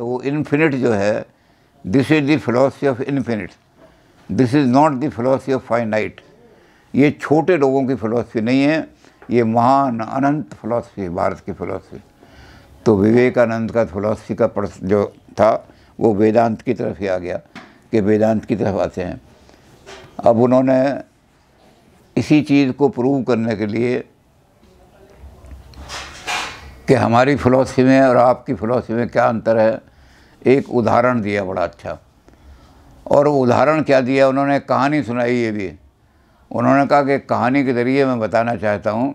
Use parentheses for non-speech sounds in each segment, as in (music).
तो वो इन्फिनिट जो है this is the philosophy of infinite this is not the philosophy of finite ये छोटे लोगों की फ़िलासफ़ी नहीं है ये महान अनंत फ़िलासफ़ी है भारत की फ़िलासफ़ी तो विवेकानंद का फ़िलासफ़ी का जो था वो वेदांत की तरफ ही आ गया कि वेदांत की तरफ आते हैं अब उन्होंने इसी चीज़ को प्रूव करने के लिए कि हमारी फ़िलासफ़ी में और आपकी फ़िलासफ़ी में क्या अंतर है एक उदाहरण दिया बड़ा अच्छा और वो उदाहरण क्या दिया उन्होंने कहानी सुनाई ये भी उन्होंने कहा कि कहानी के ज़रिए मैं बताना चाहता हूँ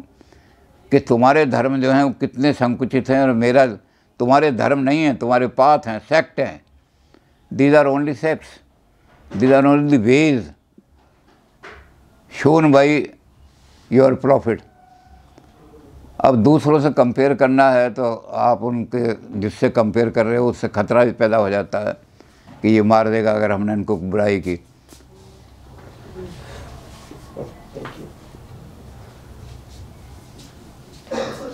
कि तुम्हारे धर्म जो हैं वो कितने संकुचित हैं और मेरा तुम्हारे धर्म नहीं है तुम्हारे पाथ हैं सेक्ट हैं these are only sects these are only ways shown by your prophet अब दूसरों से कंपेयर करना है तो आप उनके जिससे कंपेयर कर रहे हो उससे खतरा भी पैदा हो जाता है कि ये मार देगा अगर हमने इनको बुराई की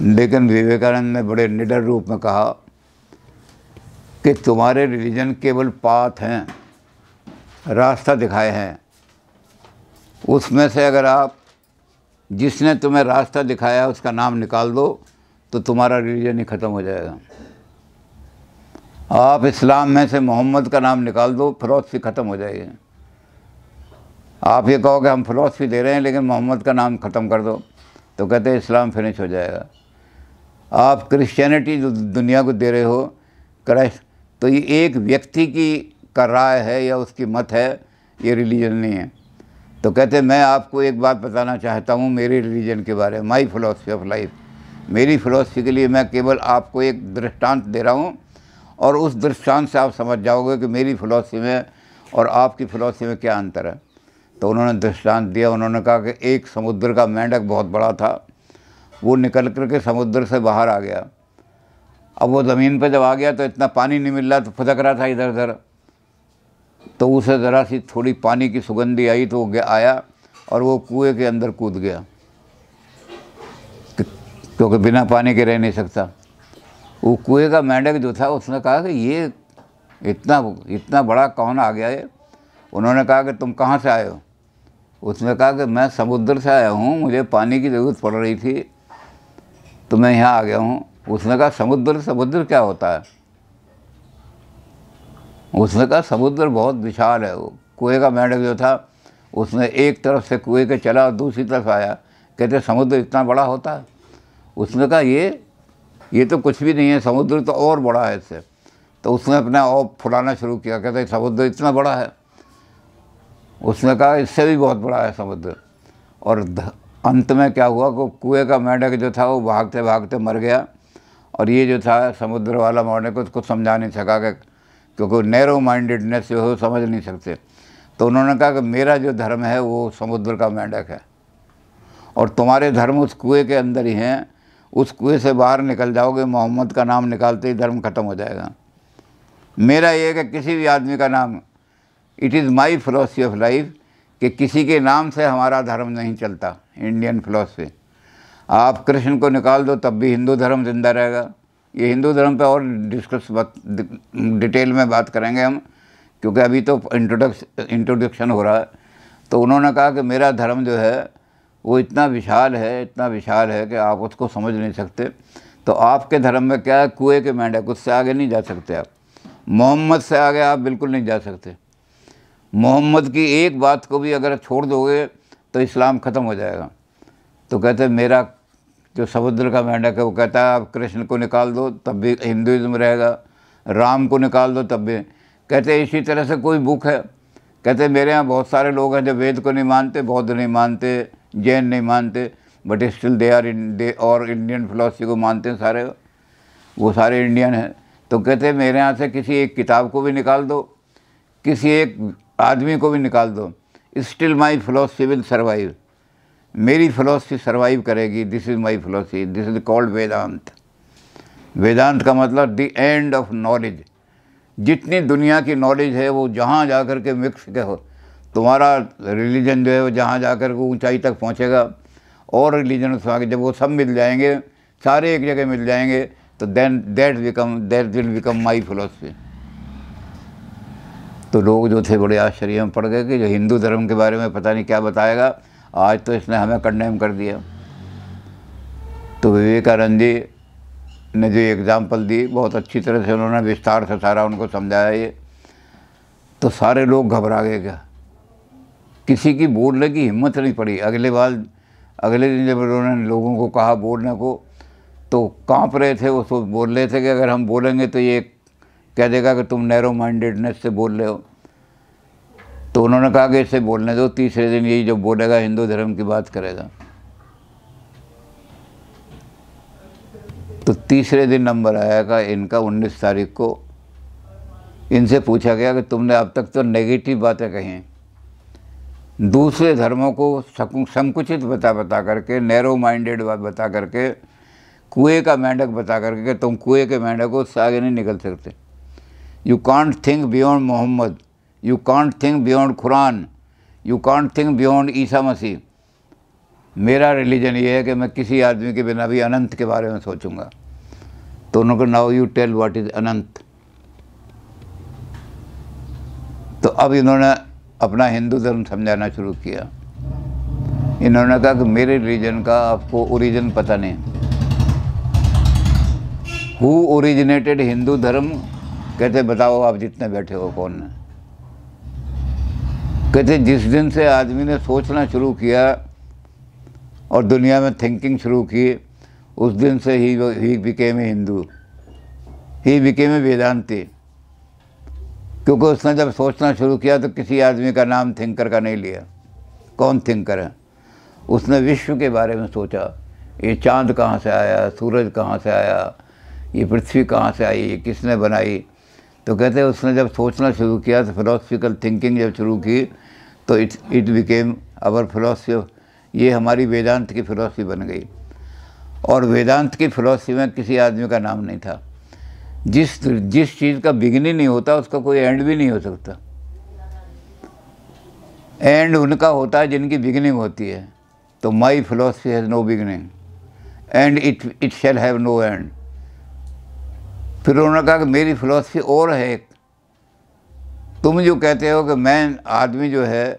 लेकिन विवेकानंद ने बड़े निडर रूप में कहा कि तुम्हारे रिलीजन केवल पाथ हैं रास्ता दिखाए हैं उसमें से अगर आप जिसने तुम्हें रास्ता दिखाया उसका नाम निकाल दो तो तुम्हारा रिलीजन ही ख़त्म हो जाएगा आप इस्लाम में से मोहम्मद का नाम निकाल दो फिलोसफी ख़त्म हो जाएगी आप ये कहोगे हम फिलोसफी दे रहे हैं लेकिन मोहम्मद का नाम ख़त्म कर दो तो कहते हैं इस्लाम फिनिश हो जाएगा आप क्रिश्चियनिटी जो दुनिया को दे रहे हो क्राइस्ट तो ये एक व्यक्ति की का राय है या उसकी मत है ये रिलीजन नहीं है तो कहते मैं आपको एक बात बताना चाहता हूँ मेरे रिलीजन के बारे में माई फ़िलासफ़ी ऑफ लाइफ मेरी फिलोसफी के लिए मैं केवल आपको एक दृष्टांत दे रहा हूँ और उस दृष्टांत से आप समझ जाओगे कि मेरी फिलोसफी में और आपकी फिलोसफी में क्या अंतर है तो उन्होंने दृष्टांत दिया उन्होंने कहा कि एक समुद्र का मेंढक बहुत बड़ा था वो निकल कर के समुद्र से बाहर आ गया अब वो ज़मीन पर जब आ गया तो इतना पानी नहीं मिल रहा तो फुदक रहा था इधर उधर तो उसे ज़रा सी थोड़ी पानी की सुगंधी आई तो वो आया और वो कुएं के अंदर कूद गया क्योंकि बिना पानी के रह नहीं सकता वो कुएं का मेंढक जो था उसने कहा कि ये इतना इतना बड़ा कौन आ गया है उन्होंने कहा कि तुम कहाँ से आए हो उसने कहा कि मैं समुद्र से आया हूँ मुझे पानी की ज़रूरत पड़ रही थी तो मैं यहाँ आ गया हूँ उसने कहा समुद्र समुद्र क्या होता है उसने कहा समुद्र बहुत विशाल है वो कुएँ का मेंढक जो था उसने एक तरफ से कुएँ के चला और दूसरी तरफ आया कहते समुद्र इतना बड़ा होता है उसने कहा ये ये तो कुछ भी नहीं है समुद्र तो और बड़ा है इससे तो उसने अपना और फुलाना शुरू किया कहते समुद्र इतना बड़ा है उसने कहा इससे भी बहुत बड़ा है समुद्र और अंत में क्या हुआ कि कुएँ का मेंढक जो था वो भागते भागते मर गया और ये जो था समुद्र वाला मरने को उसको समझा नहीं सका कि क्योंकि नैरो माइंडेडनेस जो है समझ नहीं सकते तो उन्होंने कहा कि मेरा जो धर्म है वो समुद्र का मेंढक है और तुम्हारे धर्म उस कुएँ के अंदर ही हैं उस कुएँ से बाहर निकल जाओगे मोहम्मद का नाम निकालते ही धर्म ख़त्म हो जाएगा मेरा ये कि किसी भी आदमी का नाम it is my philosophy of life कि किसी के नाम से हमारा धर्म नहीं चलता इंडियन फिलोसफी आप कृष्ण को निकाल दो तब भी हिंदू धर्म जिंदा रहेगा ये हिंदू धर्म पे और डिस्कस बात डिटेल में बात करेंगे हम क्योंकि अभी तो इंट्रोडक्स इंट्रोडक्शन हो रहा है तो उन्होंने कहा कि मेरा धर्म जो है वो इतना विशाल है इतना विशाल है कि आप उसको समझ नहीं सकते तो आपके धर्म में क्या है कुएँ के मैंडक उससे आगे नहीं जा सकते आप मोहम्मद से आगे आप बिल्कुल नहीं जा सकते मोहम्मद की एक बात को भी अगर छोड़ दोगे तो इस्लाम ख़त्म हो जाएगा तो कहते मेरा जो समुद्र का मेंढक है वो कहता है आप कृष्ण को निकाल दो तब भी हिंदुज़्म रहेगा राम को निकाल दो तब भी कहते इसी तरह से कोई बुक है कहते मेरे यहाँ बहुत सारे लोग हैं जो वेद को नहीं मानते बौद्ध नहीं मानते जैन नहीं मानते but still they are they और इंडियन फिलोसफी को मानते हैं सारे वो सारे इंडियन हैं तो कहते मेरे यहाँ से किसी एक किताब को भी निकाल दो किसी एक आदमी को भी निकाल दो still my philosophy will survive मेरी फिलोसफी सर्वाइव करेगी this is my philosophy this is called Vedanta Vedanta का मतलब द एंड ऑफ नॉलेज जितनी दुनिया की नॉलेज है वो जहाँ जा कर के मिक्स के हो तुम्हारा रिलीजन जो है वो जहाँ जा कर के ऊँचाई तक पहुँचेगा और रिलीजन उसमें आगे जब वो सब मिल जाएंगे सारे एक जगह मिल जाएंगे तो then that become that will become my philosophy तो लोग जो थे बड़े आश्चर्य में पड़ गए कि जो हिंदू धर्म के बारे में पता नहीं क्या बताएगा आज तो इसने हमें कंडेम कर दिया तो विवेकानंद जी ने जो एग्ज़ाम्पल दी बहुत अच्छी तरह से उन्होंने विस्तार से सारा उनको समझाया ये तो सारे लोग घबरा गए क्या किसी की बोलने की हिम्मत नहीं पड़ी अगले बार अगले दिन जब उन्होंने लोगों को कहा बोलने को तो कांप रहे थे वो तो बोल रहे थे कि अगर हम बोलेंगे तो ये कह देगा कि तुम नैरो माइंडेडनेस से बोल रहे हो तो उन्होंने कहा कि इसे बोलने दो तीसरे दिन यही जो बोलेगा हिंदू धर्म की बात करेगा तो तीसरे दिन नंबर आया का इनका 19 तारीख को इनसे पूछा गया कि तुमने अब तक तो नेगेटिव बातें कही हैं दूसरे धर्मों को संकुचित बता बता करके नैरो माइंडेड बता करके कुएं का मेंढक बता करके कि तुम कुएं के मेंढक को आगे नहीं निकल सकते you can't think beyond Mohammed you can't think beyond Quran you can't think beyond Isa Masih मेरा रिलीजन ये है कि मैं किसी आदमी के बिना भी अनंत के बारे में सोचूंगा तो उन्होंने now you tell what is anant तो अब इन्होंने अपना हिंदू धर्म समझाना शुरू किया इन्होंने कहा कि मेरे रिलीजन का आपको ओरिजिन पता नहीं हु ओरिजिनेटेड हिंदू धर्म कहते बताओ आप जितने बैठे हो कौन है कहते जिस दिन से आदमी ने सोचना शुरू किया और दुनिया में थिंकिंग शुरू की उस दिन से ही he became a Hindu he became a Vedanti क्योंकि उसने जब सोचना शुरू किया तो किसी आदमी का नाम थिंकर का नहीं लिया कौन थिंकर है उसने विश्व के बारे में सोचा ये चांद कहाँ से आया सूरज कहाँ से आया ये पृथ्वी कहाँ से आई ये किसने बनाई तो कहते उसने जब सोचना शुरू किया तो फिलोसफिकल थिंकिंग जब शुरू की तो it it became our philosophy ये हमारी वेदांत की फिलोसफी बन गई और वेदांत की फिलोसफी में किसी आदमी का नाम नहीं था जिस जिस चीज़ का बिगनिंग नहीं होता उसका कोई एंड भी नहीं हो सकता एंड उनका होता है जिनकी बिगनिंग होती है तो my philosophy has no beginning and it it shall have no end फिर उन्होंने कहा कि मेरी फिलोसफी और है एक तुम जो कहते हो कि मैं आदमी जो है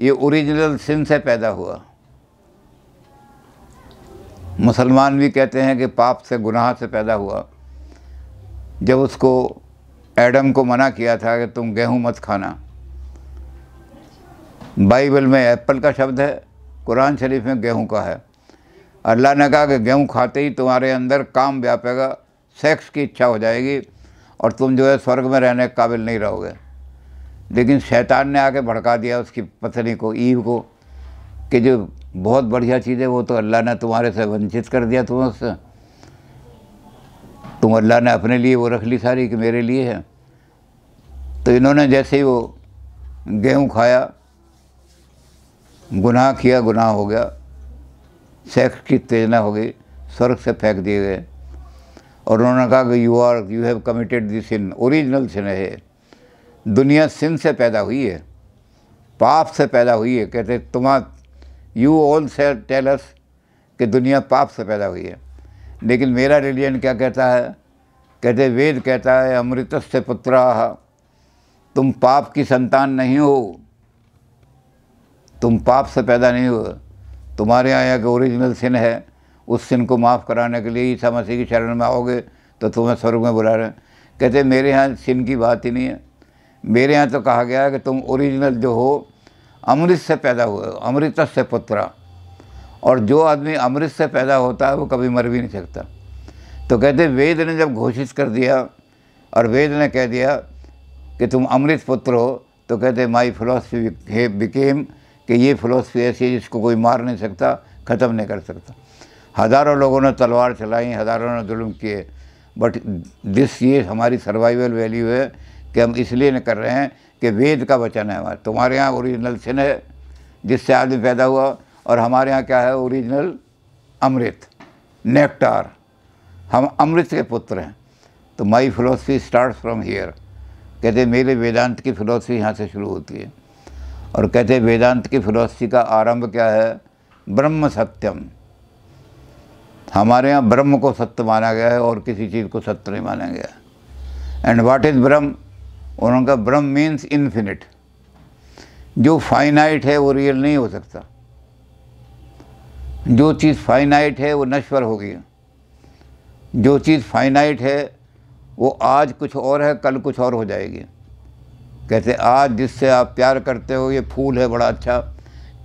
ये ओरिजिनल सिन से पैदा हुआ मुसलमान भी कहते हैं कि पाप से गुनाह से पैदा हुआ जब उसको एडम को मना किया था कि तुम गेहूं मत खाना बाइबल में एप्पल का शब्द है कुरान शरीफ में गेहूं का है अल्लाह ने कहा कि गेहूं खाते ही तुम्हारे अंदर काम व्यापेगा सेक्स की इच्छा हो जाएगी और तुम जो है स्वर्ग में रहने के काबिल नहीं रहोगे लेकिन शैतान ने आके भड़का दिया उसकी पत्नी को ईव को कि जो बहुत बढ़िया चीज़ है वो तो अल्लाह ने तुम्हारे से वंचित कर दिया तुम उससे तुम अल्लाह ने अपने लिए वो रख ली सारी कि मेरे लिए है तो इन्होंने जैसे ही वो गेहूँ खाया गुनाह किया गुनाह हो गया सेक्स की तेजना हो गई स्वर्ग से फेंक दिए गए और उन्होंने कहा कि you are you have committed this in original sin है दुनिया सिन से पैदा हुई है पाप से पैदा हुई है कहते तुम यू ऑल से टेलस कि दुनिया पाप से पैदा हुई है लेकिन मेरा रिलीजन क्या कहता है कहते वेद कहता है अमृत से पुत्रा तुम पाप की संतान नहीं हो तुम पाप से पैदा नहीं हो तुम्हारे यहाँ एक ओरिजिनल सिन है उस सिन को माफ़ कराने के लिए ईसा मसीह की शरण में आओगे तो तुम्हें स्वर्ग में बुला रहे हैं कहते मेरे यहाँ सिन की बात ही नहीं है मेरे यहाँ तो कहा गया है कि तुम ओरिजिनल जो हो अमृत से पैदा हुए हो अमृत से पुत्रा और जो आदमी अमृत से पैदा होता है वो कभी मर भी नहीं सकता तो कहते वेद ने जब घोषित कर दिया और वेद ने कह दिया कि तुम अमृत पुत्र हो तो कहते माई फिलोसफी हे बिकेम कि ये फिलोसफी ऐसी है जिसको कोई मार नहीं सकता ख़त्म नहीं कर सकता हज़ारों लोगों ने तलवार चलाई हज़ारों ने जुल्म किए बट दिस ये हमारी सर्वाइवल वैल्यू है कि हम इसलिए नहीं कर रहे हैं कि वेद का वचन है हमारे तुम्हारे यहाँ ओरिजिनल सिन है जिससे आदमी पैदा हुआ और हमारे यहाँ क्या है ओरिजिनल अमृत नेक्टार हम अमृत के पुत्र हैं तो my philosophy start from here कहते मेरे वेदांत की फिलोसफी यहाँ से शुरू होती है और कहते वेदांत की फिलोसफी का आरंभ क्या है ब्रह्म सत्यम हमारे यहाँ ब्रह्म को सत्य माना गया है और किसी चीज़ को सत्य नहीं माना गया है एंड वाट इज़ ब्रह्म और उनका ब्रह्म मीन्स इन्फिनिट जो फाइनाइट है वो रियल नहीं हो सकता जो चीज़ फाइनाइट है वो नश्वर होगी जो चीज़ फाइनाइट है वो आज कुछ और है कल कुछ और हो जाएगी कहते आज जिससे आप प्यार करते हो ये फूल है बड़ा अच्छा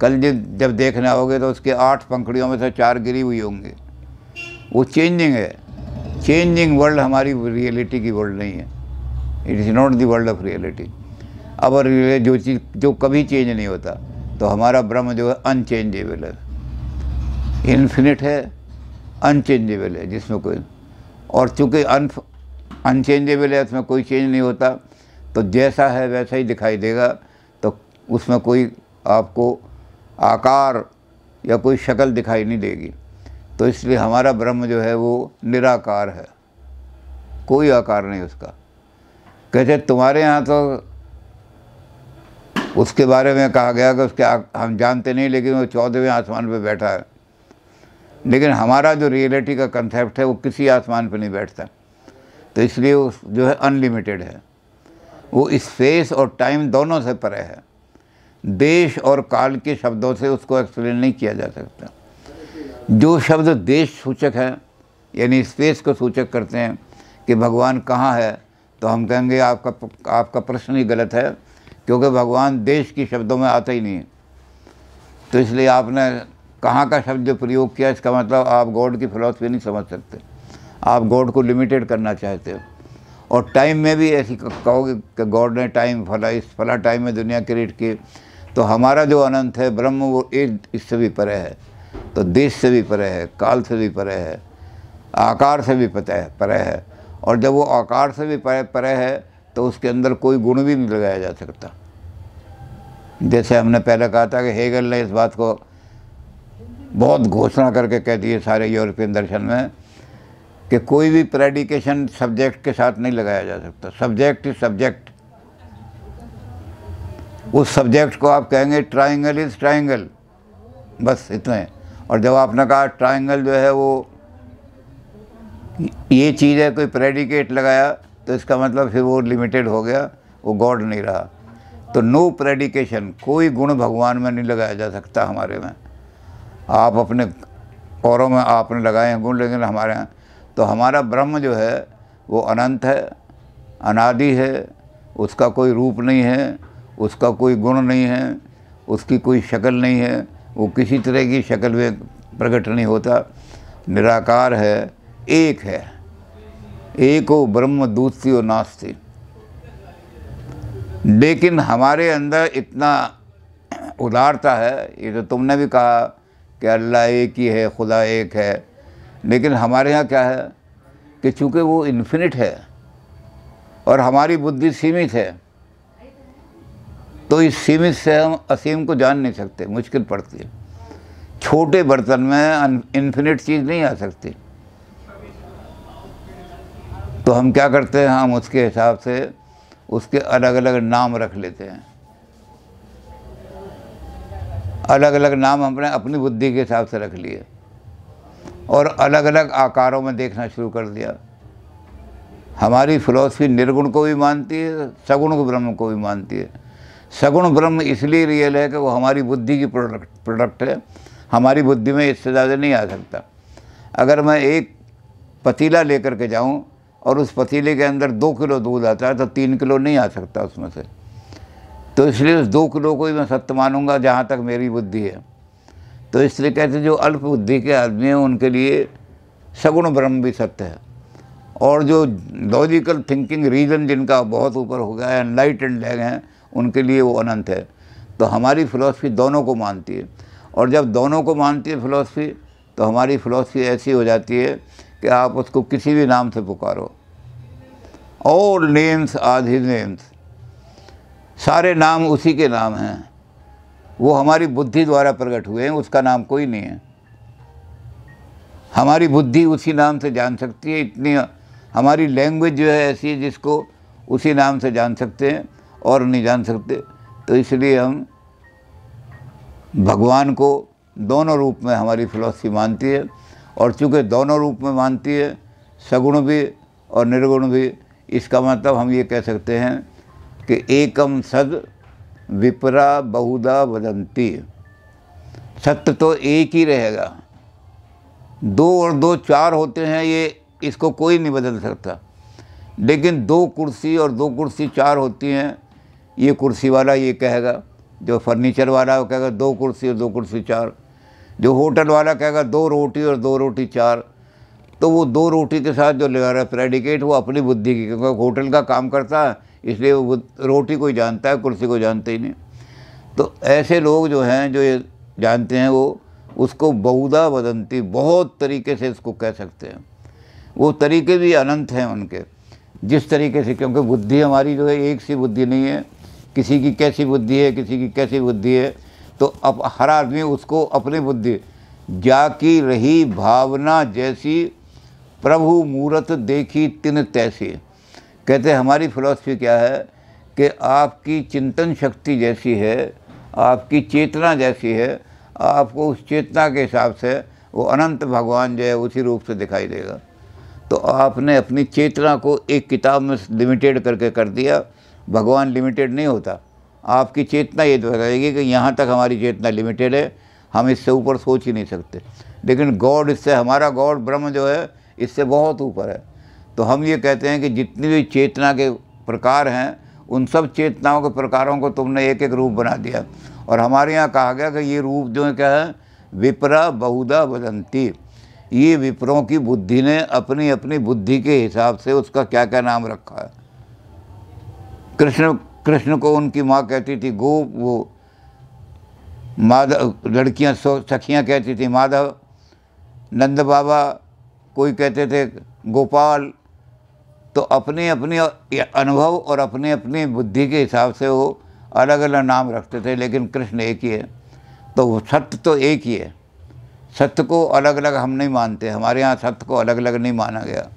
कल जब जब देखने आओगे तो उसके आठ पंखड़ियों में से चार गिरी हुई होंगी वो चेंजिंग है चेंजिंग वर्ल्ड हमारी रियलिटी की वर्ल्ड नहीं है it is not the world of reality अब जो चीज़ जो कभी चेंज नहीं होता तो हमारा ब्रह्म जो है अनचेंजेबल है इन्फिनिट है अनचेंजेबल है जिसमें कोई और चूँकि अनचेंजेबल है उसमें कोई चेंज नहीं होता तो जैसा है वैसा ही दिखाई देगा तो उसमें कोई आपको आकार या कोई शक्ल दिखाई नहीं देगी तो इसलिए हमारा ब्रह्म जो है वो निराकार है कोई आकार नहीं उसका कहते तुम्हारे यहाँ तो उसके बारे में कहा गया कि उसके हम जानते नहीं लेकिन वो चौदहवें आसमान पे बैठा है लेकिन हमारा जो रियलिटी का कंसेप्ट है वो किसी आसमान पे नहीं बैठता तो इसलिए उस जो है अनलिमिटेड है वो स्पेस और टाइम दोनों से परे है देश और काल के शब्दों से उसको एक्सप्लेन नहीं किया जा सकता जो शब्द देश सूचक है यानी स्पेस को सूचक करते हैं कि भगवान कहाँ है तो हम कहेंगे आपका आपका प्रश्न ही गलत है क्योंकि भगवान देश की शब्दों में आता ही नहीं है तो इसलिए आपने कहाँ का शब्द जो प्रयोग किया इसका मतलब आप गॉड की फिलोसफी नहीं समझ सकते आप गॉड को लिमिटेड करना चाहते हो और टाइम में भी ऐसी कहोगे कि गॉड ने टाइम फला इस फला टाइम में दुनिया क्रिएट की तो हमारा जो अनंत है ब्रह्म वो एक इससे भी परे है तो देश से भी परे है काल से भी परे है आकार से भी पता है परे है और जब वो आकार से भी परे परे है तो उसके अंदर कोई गुण भी नहीं लगाया जा सकता जैसे हमने पहले कहा था कि हेगल ने इस बात को बहुत घोषणा करके कह दिए सारे यूरोपियन दर्शन में कि कोई भी प्रेडिकेशन सब्जेक्ट के साथ नहीं लगाया जा सकता सब्जेक्ट इज सब्जेक्ट उस सब्जेक्ट को आप कहेंगे ट्राइंगल इज ट्राइंगल बस इतने और जब आपने कहा ट्राइंगल जो है वो ये चीज़ है कोई प्रेडिकेट लगाया तो इसका मतलब फिर वो लिमिटेड हो गया वो गॉड नहीं रहा तो नो प्रेडिकेशन कोई गुण भगवान में नहीं लगाया जा सकता हमारे में आप अपने औरों में आपने लगाए हैं गुण लेकिन हमारे यहाँ तो हमारा ब्रह्म जो है वो अनंत है अनादि है उसका कोई रूप नहीं है उसका कोई गुण नहीं है उसकी कोई शक्ल नहीं है वो किसी तरह की शक्ल में प्रकट नहीं होता निराकार है एक है एक हो ब्रह्म दूसरी और नास्ती लेकिन हमारे अंदर इतना उदारता है ये तो तुमने भी कहा कि अल्लाह एक ही है खुदा एक है लेकिन हमारे यहाँ क्या है कि चूँकि वो इन्फिनिट है और हमारी बुद्धि सीमित है तो इस सीमित से हम असीम को जान नहीं सकते मुश्किल पड़ती है छोटे बर्तन में इन्फिनिट चीज़ नहीं आ सकती तो हम क्या करते हैं हम उसके हिसाब से उसके अलग अलग नाम रख लेते हैं अलग अलग नाम हमने अपनी बुद्धि के हिसाब से रख लिए और अलग अलग आकारों में देखना शुरू कर दिया हमारी फिलॉसफी निर्गुण को भी मानती है सगुण ब्रह्म को भी मानती है सगुण ब्रह्म इसलिए रियल है कि वो हमारी बुद्धि की प्रोडक्ट प्रोडक्ट है हमारी बुद्धि में इससे ज़्यादा नहीं आ सकता अगर मैं एक पतीला लेकर के जाऊं और उस पतीले के अंदर दो किलो दूध आता है तो तीन किलो नहीं आ सकता उसमें से तो इसलिए उस दो किलो को ही मैं सत्य मानूंगा जहाँ तक मेरी बुद्धि है तो इसलिए कहते जो अल्प बुद्धि के आदमी हैं उनके लिए सगुण ब्रह्म भी सत्य है और जो लॉजिकल थिंकिंग रीज़न जिनका बहुत ऊपर हो गया है एंड लैग हैं उनके लिए वो अनंत है तो हमारी फ़िलासफ़ी दोनों को मानती है और जब दोनों को मानती है फ़िलासफ़ी तो हमारी फ़िलासफ़ी ऐसी हो जाती है कि आप उसको किसी भी नाम से पुकारो all names are his names सारे नाम उसी के नाम हैं वो हमारी बुद्धि द्वारा प्रकट हुए हैं उसका नाम कोई नहीं है हमारी बुद्धि उसी नाम से जान सकती है इतनी हमारी लैंग्वेज जो है ऐसी है जिसको उसी नाम से जान सकते हैं और नहीं जान सकते तो इसलिए हम भगवान को दोनों रूप में हमारी फिलॉसफी मानती है और चूँकि दोनों रूप में मानती है सगुण भी और निर्गुण भी इसका मतलब हम ये कह सकते हैं कि एकम सद विपरा बहुदा वदंती सत्य तो एक ही रहेगा दो और दो चार होते हैं ये इसको कोई नहीं बदल सकता लेकिन दो कुर्सी और दो कुर्सी चार होती हैं ये कुर्सी वाला ये कहेगा जो फर्नीचर वाला वो कहेगा दो कुर्सी और दो कुर्सी चार जो होटल वाला कहेगा दो रोटी और दो रोटी चार तो वो दो रोटी के साथ जो ले रहा है प्रेडिकेट वो अपनी बुद्धि की क्योंकि होटल का काम करता है इसलिए वो रोटी को जानता है कुर्सी को जानते ही नहीं तो ऐसे लोग जो हैं जो ये जानते हैं वो उसको बहुधा बदंती बहुत तरीके से इसको कह सकते हैं वो तरीके भी अनंत हैं उनके जिस तरीके से क्योंकि बुद्धि हमारी जो है एक सी बुद्धि नहीं है किसी की कैसी बुद्धि है किसी की कैसी बुद्धि है तो अब हर आदमी उसको अपने बुद्धि जा की रही भावना जैसी प्रभु मूर्त देखी तिन तैसी कहते हमारी फिलॉसफी क्या है कि आपकी चिंतन शक्ति जैसी है आपकी चेतना जैसी है आपको उस चेतना के हिसाब से वो अनंत भगवान जो है उसी रूप से दिखाई देगा तो आपने अपनी चेतना को एक किताब में लिमिटेड करके कर दिया भगवान लिमिटेड नहीं होता आपकी चेतना ये दोहराएगी तो कि यहाँ तक हमारी चेतना लिमिटेड है हम इससे ऊपर सोच ही नहीं सकते लेकिन गॉड इससे हमारा गॉड ब्रह्म जो है इससे बहुत ऊपर है तो हम ये कहते हैं कि जितनी भी चेतना के प्रकार हैं उन सब चेतनाओं के प्रकारों को तुमने एक एक रूप बना दिया और हमारे यहाँ कहा गया कि ये रूप जो है क्या है विपरा बहुधा बदंती ये विपरों की बुद्धि ने अपनी अपनी बुद्धि के हिसाब से उसका क्या क्या नाम रखा है कृष्ण कृष्ण को उनकी माँ कहती थी गो वो माधव लड़कियाँ सखियाँ कहती थी माधव नंद बाबा कोई कहते थे गोपाल तो अपने अपने अनुभव और अपने अपने बुद्धि के हिसाब से वो अलग अलग नाम रखते थे लेकिन कृष्ण एक ही है तो सत्य तो एक ही है सत्य को अलग अलग हम नहीं मानते हमारे यहाँ सत्य को अलग अलग नहीं माना गया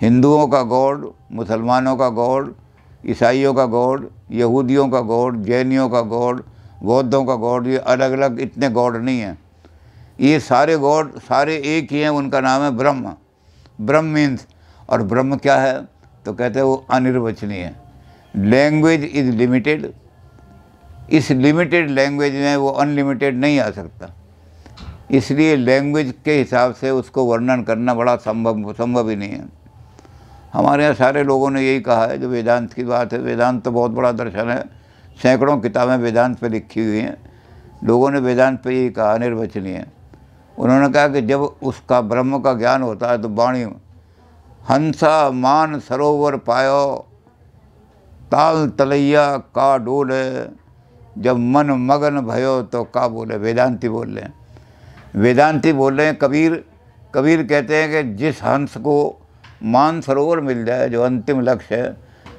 हिंदुओं का गौड़ मुसलमानों का गौड़ ईसाइयों का गॉड यहूदियों का गॉड जैनियों का गॉड बौद्धों का गॉड ये अलग अलग इतने गॉड नहीं हैं ये सारे गॉड सारे एक ही हैं उनका नाम है ब्रह्म ब्रह्म मीन्स और ब्रह्म क्या है तो कहते हैं वो अनिर्वचनीय है लैंग्वेज इज़ लिमिटेड इस लिमिटेड लैंग्वेज में वो अनलिमिटेड नहीं आ सकता इसलिए लैंग्वेज के हिसाब से उसको वर्णन करना बड़ा संभव संभव ही नहीं है हमारे यहाँ सारे लोगों ने यही कहा है जो वेदांत की बात है वेदांत तो बहुत बड़ा दर्शन है सैकड़ों किताबें वेदांत पर लिखी हुई हैं लोगों ने वेदांत पर यही कहा अनिर्वचनीय उन्होंने कहा कि जब उसका ब्रह्म का ज्ञान होता है तो वाणी हंसा मान सरोवर पायो ताल तलैया का डोले जब मन मगन भयो तो का बोले वेदांती बोल रहे हैं वेदांती बोल रहे हैं कबीर कबीर कहते हैं कि जिस हंस को मानसरोवर मिल जाए जो अंतिम लक्ष्य है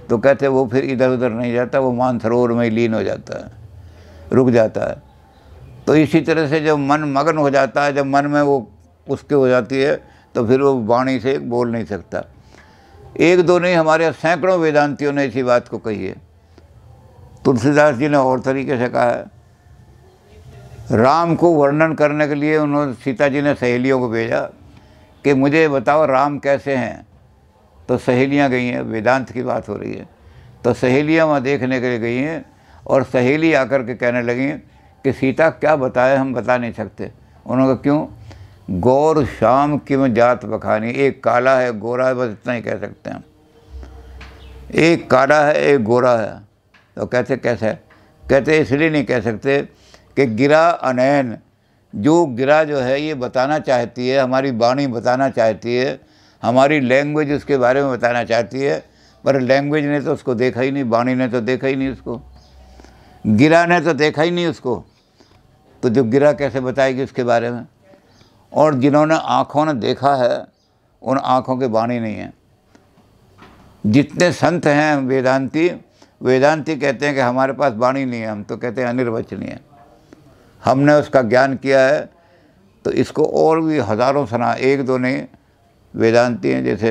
तो कहते वो फिर इधर उधर नहीं जाता वो मानसरोवर में ही लीन हो जाता है रुक जाता है तो इसी तरह से जब मन मगन हो जाता है जब मन में वो उसके हो जाती है तो फिर वो वाणी से बोल नहीं सकता एक दो नहीं हमारे सैकड़ों वेदांतियों ने इसी बात को कही है तुलसीदास जी ने और तरीके से कहा है राम को वर्णन करने के लिए उन्होंने सीता जी ने सहेलियों को भेजा कि मुझे बताओ राम कैसे हैं तो सहेलियाँ गई हैं वेदांत की बात हो रही है तो सहेलियाँ वहाँ देखने के लिए गई हैं और सहेली आकर के कहने लगी कि सीता क्या बताए हम बता नहीं सकते उन्होंने कहा क्यों गौर शाम की में जात बखानी एक काला है गोरा है बस इतना ही कह सकते हैं एक काला है एक गोरा है तो कहते कैसे कहते इसलिए नहीं कह सकते कि गिरा अनैन जो गिरा जो है ये बताना चाहती है हमारी वाणी बताना चाहती है हमारी लैंग्वेज उसके बारे में बताना चाहती है पर लैंग्वेज ने तो उसको देखा ही नहीं बाणी ने तो देखा ही नहीं उसको गिरा ने तो देखा ही नहीं उसको तो जो गिरा कैसे बताएगी उसके बारे में और जिन्होंने आँखों ने देखा है उन आँखों के बाणी नहीं है जितने संत हैं वेदांति वेदांति कहते हैं कि हमारे पास वाणी नहीं है हम तो कहते हैं अनिर्वचनीय है। हमने उसका ज्ञान किया है तो इसको और भी हज़ारों सना एक दो नहीं वेदांती हैं जैसे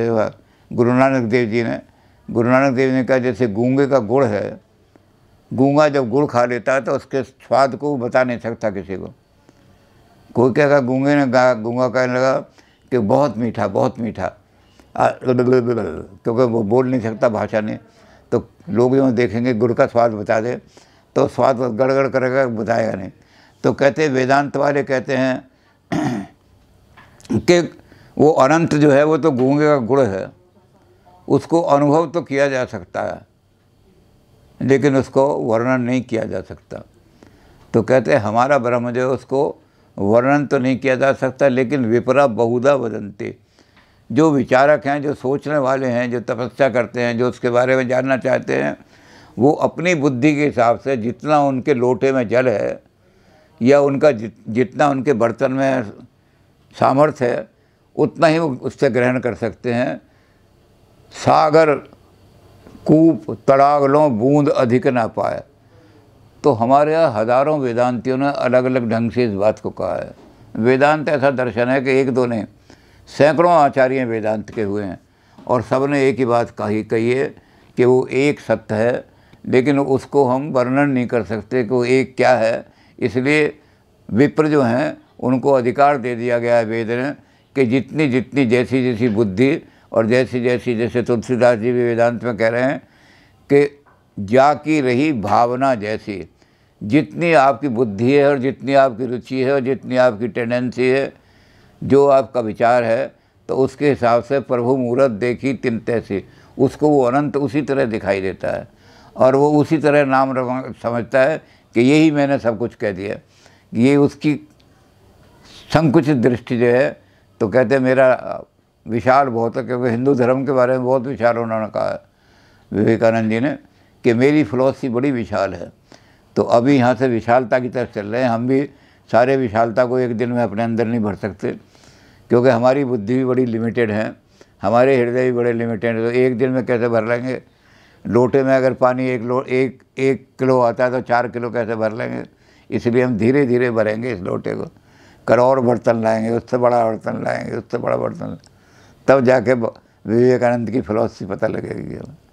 गुरु नानक देव जी ने गुरु नानक देव ने कहा जैसे गूंगे का गुड़ है गूंगा जब गुड़ खा लेता है तो उसके स्वाद को बता नहीं सकता किसी को कोई क्या कहा गूंगे ने कहा गूंगा कहने लगा कि बहुत मीठा बहुत मीठा क्योंकि वो बोल नहीं सकता भाषा नहीं तो लोग जो देखेंगे गुड़ का स्वाद बता दे तो स्वाद गड़गड़ करेगा बताएगा नहीं तो कहते वेदांत वाले कहते हैं (clears throat) कि वो अनंत जो है वो तो गूंगे का गुड़ है उसको अनुभव तो किया जा सकता है लेकिन उसको वर्णन नहीं किया जा सकता तो कहते हैं हमारा ब्रह्म जो है उसको वर्णन तो नहीं किया जा सकता लेकिन विपरा बहुधा वदंते जो विचारक हैं जो सोचने वाले हैं जो तपस्या करते हैं जो उसके बारे में जानना चाहते हैं वो अपनी बुद्धि के हिसाब से जितना उनके लोटे में जल है या उनका जितना उनके बर्तन में सामर्थ्य है उतना ही वो उससे ग्रहण कर सकते हैं सागर कूप तड़ागलों बूंद अधिक ना पाए तो हमारे यहाँ हज़ारों वेदांतियों ने अलग अलग ढंग से इस बात को कहा है वेदांत ऐसा दर्शन है कि एक दो ने सैकड़ों आचार्य वेदांत के हुए हैं और सब ने एक ही बात कही कही है कि वो एक सत्य है लेकिन उसको हम वर्णन नहीं कर सकते कि वो एक क्या है इसलिए विप्र जो हैं उनको अधिकार दे दिया गया है वेद ने कि जितनी जितनी जैसी जैसी बुद्धि और जैसी जैसी जैसे तुलसीदास जी भी वेदांत में कह रहे हैं कि जा की रही भावना जैसी जितनी आपकी बुद्धि है और जितनी आपकी रुचि है और जितनी आपकी टेंडेंसी है जो आपका विचार है तो उसके हिसाब से प्रभु मूर्त देखी तिन तैसी उसको वो अनंत उसी तरह दिखाई देता है और वो उसी तरह नाम समझता है कि यही मैंने सब कुछ कह दिया ये उसकी संकुचित दृष्टि जो है तो कहते मेरा विशाल बहुत है क्योंकि हिंदू धर्म के बारे में बहुत विशाल उन्होंने कहा विवेकानंद जी ने कि मेरी फिलोसफी बड़ी विशाल है तो अभी यहाँ से विशालता की तरफ चल रहे हैं हम भी सारे विशालता को एक दिन में अपने अंदर नहीं भर सकते क्योंकि हमारी बुद्धि भी बड़ी लिमिटेड है हमारे हृदय भी बड़े लिमिटेड हैं तो एक दिन में कैसे भर लेंगे लोटे में अगर पानी एक लो एक एक किलो आता है तो चार किलो कैसे भर लेंगे इसलिए हम धीरे धीरे भरेंगे इस लोटे को करोड़ बर्तन लाएंगे उससे बड़ा बर्तन लाएंगे उससे बड़ा बर्तन तब जाके विवेकानंद की फिलोसफी पता लगेगी हमें